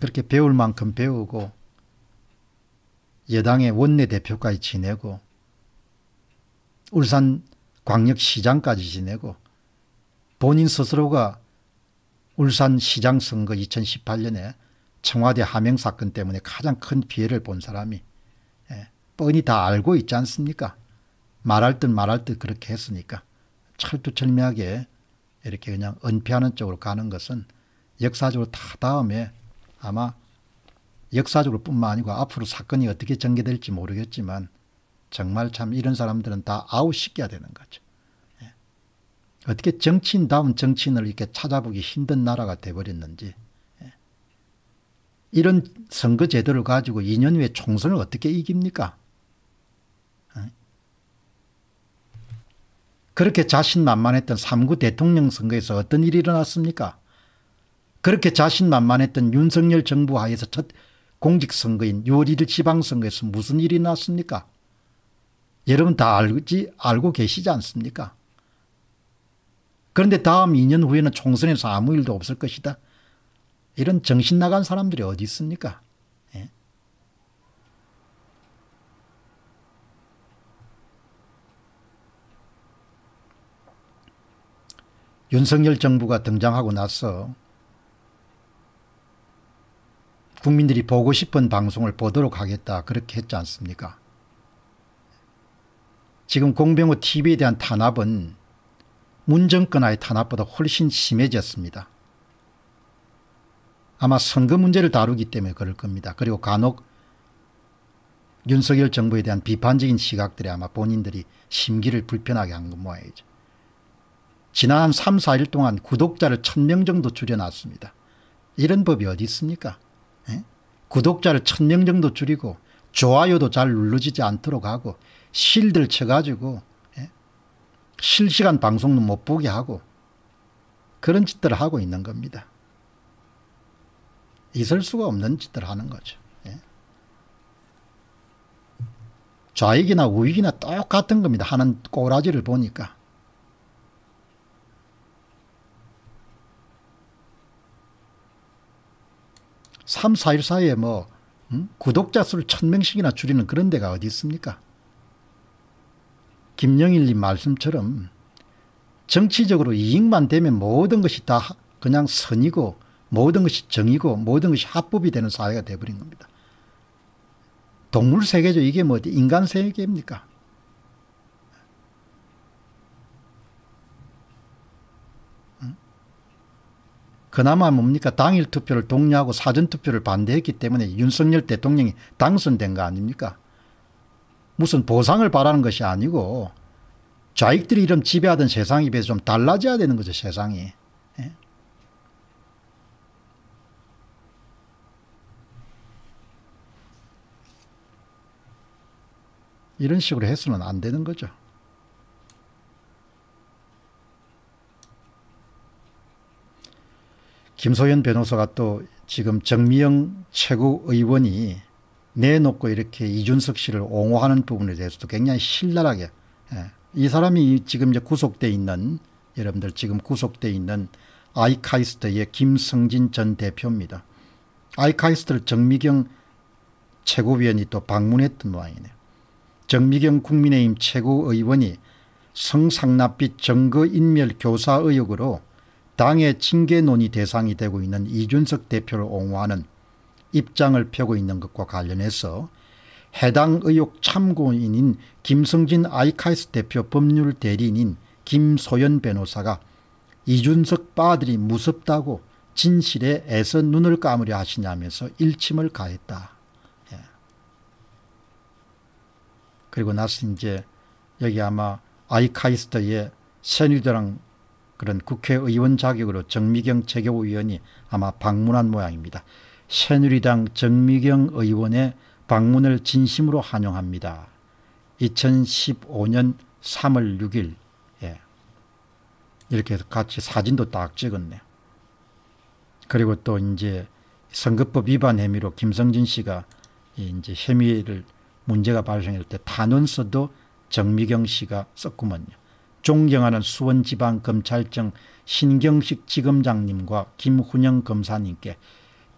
그렇게 배울 만큼 배우고 여당의 원내대표까지 지내고 울산 광역시장까지 지내고 본인 스스로가 울산시장 선거 2018년에 청와대 하명 사건 때문에 가장 큰 피해를 본 사람이 예, 뻔히 다 알고 있지 않습니까? 말할 듯 말할 듯 그렇게 했으니까 철두철미하게 이렇게 그냥 은폐하는 쪽으로 가는 것은 역사적으로 다 다음에 아마 역사적으로 뿐만 아니고 앞으로 사건이 어떻게 전개될지 모르겠지만 정말 참 이런 사람들은 다 아웃시켜야 되는 거죠. 예. 어떻게 정치인다운 정치인을 이렇게 찾아보기 힘든 나라가 돼버렸는지 예. 이런 선거 제도를 가지고 2년 후에 총선을 어떻게 이깁니까? 예. 그렇게 자신만만했던 3구 대통령 선거에서 어떤 일이 일어났습니까? 그렇게 자신만만했던 윤석열 정부 하에서 첫 공직선거인 6월 1일 지방선거에서 무슨 일이 났습니까? 여러분 다 알지, 알고 계시지 않습니까? 그런데 다음 2년 후에는 총선에서 아무 일도 없을 것이다. 이런 정신 나간 사람들이 어디 있습니까? 예. 윤석열 정부가 등장하고 나서 국민들이 보고 싶은 방송을 보도록 하겠다 그렇게 했지 않습니까 지금 공병호 TV에 대한 탄압은 문정권화의 탄압보다 훨씬 심해졌습니다. 아마 선거 문제를 다루기 때문에 그럴 겁니다. 그리고 간혹 윤석열 정부에 대한 비판적인 시각들이 아마 본인들이 심기를 불편하게 한건 모양이죠. 지난 3, 4일 동안 구독자를 1000명 정도 줄여놨습니다. 이런 법이 어디 있습니까? 구독자를 천 명 정도 줄이고 좋아요도 잘 눌러지지 않도록 하고 실들 쳐가지고 예? 실시간 방송도 못 보게 하고 그런 짓들을 하고 있는 겁니다. 있을 수가 없는 짓들을 하는 거죠. 예? 좌익이나 우익이나 똑같은 겁니다. 하는 꼬라지를 보니까. 3, 4일 사이에 뭐 음? 구독자 수를 1 0 0 0명씩이나 줄이는 그런 데가 어디 있습니까? 김영일님 말씀처럼 정치적으로 이익만 되면 모든 것이 다 그냥 선이고 모든 것이 정이고 모든 것이 합법이 되는 사회가 돼버린 겁니다. 동물 세계죠. 이게 뭐 인간 세계입니까? 그나마 뭡니까 당일 투표를 독려하고 사전 투표를 반대했기 때문에 윤석열 대통령이 당선된 거 아닙니까? 무슨 보상을 바라는 것이 아니고 좌익들이 이런 지배하던 세상에 비해서 좀 달라져야 되는 거죠 세상이. 예? 이런 식으로 해서는 안 되는 거죠. 김소연 변호사가 또 지금 정미영 최고의원이 내놓고 이렇게 이준석 씨를 옹호하는 부분에 대해서도 굉장히 신랄하게 예. 이 사람이 지금 이제 구속돼 있는 여러분들 지금 구속돼 있는 아이카이스트의 김성진 전 대표입니다. 아이카이스트를 정미경 최고위원이 또 방문했던 모양이네요. 정미경 국민의힘 최고의원이 성상납비 정거인멸 교사 의혹으로 당의 징계논의 대상이 되고 있는 이준석 대표를 옹호하는 입장을 펴고 있는 것과 관련해서 해당 의혹 참고인인 김성진 아이카이스 대표 법률 대리인인 김소연 변호사가 이준석 빠들이 무섭다고 진실에 애써 눈을 감으려 하시냐면서 일침을 가했다. 예. 그리고 나서 이제 여기 아마 아이카이스트의 새누리당 그런 국회의원 자격으로 정미경 재교의원이 아마 방문한 모양입니다. 새누리당 정미경 의원의 방문을 진심으로 환영합니다. 2015년 3월 6일 예. 이렇게 같이 사진도 딱 찍었네요. 그리고 또 이제 선거법 위반 혐의로 김성진 씨가 이제 혐의를 문제가 발생할 때 탄원서도 정미경 씨가 썼구먼요. 존경하는 수원지방검찰청 신경식 지검장님과 김훈영 검사님께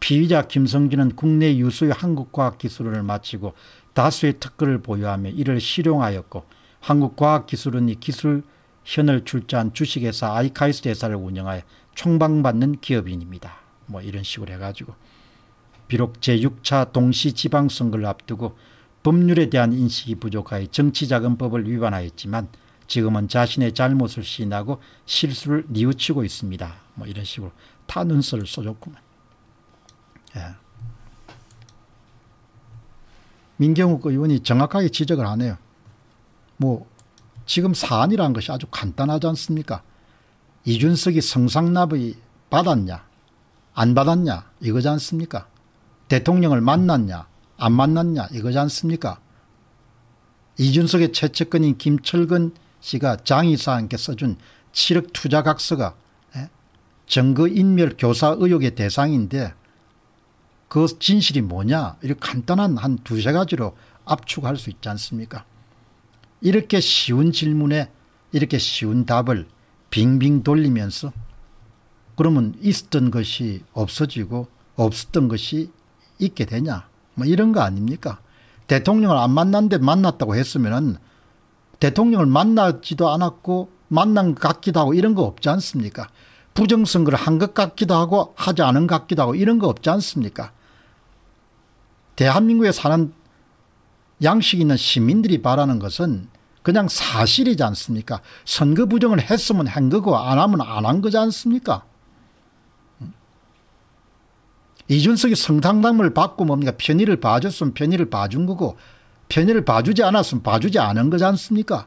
피의자 김성진은 국내 유수의 한국과학기술을 원 마치고 다수의 특허를 보유하며 이를 실용하였고 한국과학기술원이 기술 현을 출자한 주식회사 아이카이스 대사를 운영하여 총방받는 기업인입니다. 뭐 이런 식으로 해가지고 비록 제6차 동시지방선거를 앞두고 법률에 대한 인식이 부족하여 정치자금법을 위반하였지만 지금은 자신의 잘못을 시인하고 실수를 뉘우치고 있습니다. 뭐 이런 식으로 타눈썰을 써줬구만. 예. 민경욱 의원이 정확하게 지적을 안 해요. 뭐 지금 사안이라는 것이 아주 간단하지 않습니까? 이준석이 성상납의 받았냐 안 받았냐 이거지 않습니까? 대통령을 만났냐 안 만났냐 이거지 않습니까? 이준석의 최측근인 김철근 씨가 장의사한테 써준 7억 투자각서가 정거인멸 예, 교사 의혹의 대상인데 그 진실이 뭐냐 이렇게 간단한 한 두세 가지로 압축할 수 있지 않습니까 이렇게 쉬운 질문에 이렇게 쉬운 답을 빙빙 돌리면서 그러면 있었던 것이 없어지고 없었던 것이 있게 되냐 뭐 이런 거 아닙니까 대통령을 안 만났는데 만났다고 했으면 은 대통령을 만나지도 않았고 만난 것 같기도 하고 이런 거 없지 않습니까? 부정선거를 한 것 같기도 하고 하지 않은 것 같기도 하고 이런 거 없지 않습니까? 대한민국에 사는 양식 있는 시민들이 바라는 것은 그냥 사실이지 않습니까? 선거 부정을 했으면 한 거고 안 하면 안 한 거지 않습니까? 이준석이 성당담을 받고 뭡니까? 편의를 봐줬으면 편의를 봐준 거고 편의를 봐주지 않았으면 봐주지 않은 거지 않습니까?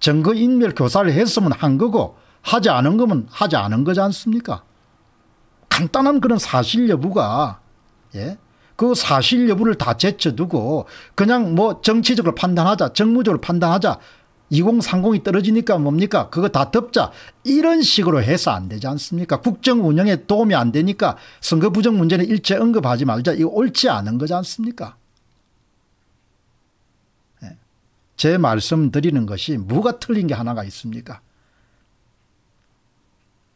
증거인멸 교사를 했으면 한 거고 하지 않은 거면 하지 않은 거지 않습니까? 간단한 그런 사실 여부가 예? 그 사실 여부를 다 제쳐두고 그냥 뭐 정치적으로 판단하자 정무적으로 판단하자 2030이 떨어지니까 뭡니까 그거 다 덮자 이런 식으로 해서 안 되지 않습니까 국정 운영에 도움이 안 되니까 선거 부정 문제는 일체 언급하지 말자 이거 옳지 않은 거지 않습니까 제 말씀 드리는 것이 뭐가 틀린 게 하나가 있습니까?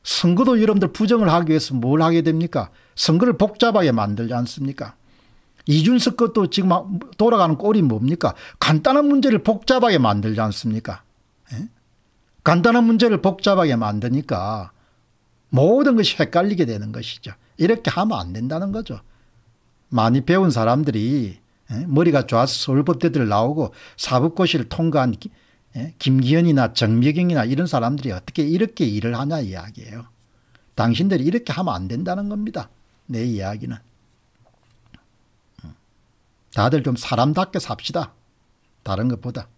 선거도 여러분들 부정을 하기 위해서 뭘 하게 됩니까? 선거를 복잡하게 만들지 않습니까? 이준석 것도 지금 돌아가는 꼴이 뭡니까? 간단한 문제를 복잡하게 만들지 않습니까? 에? 예? 간단한 문제를 복잡하게 만드니까 모든 것이 헷갈리게 되는 것이죠. 이렇게 하면 안 된다는 거죠. 많이 배운 사람들이 예? 머리가 좋아서 서울법대들 나오고 사법고시를 통과한 예? 김기현이나 정미경이나 이런 사람들이 어떻게 이렇게 일을 하냐 이야기예요. 당신들이 이렇게 하면 안 된다는 겁니다. 내 이야기는. 음. 다들 좀 사람답게 삽시다. 다른 것보다.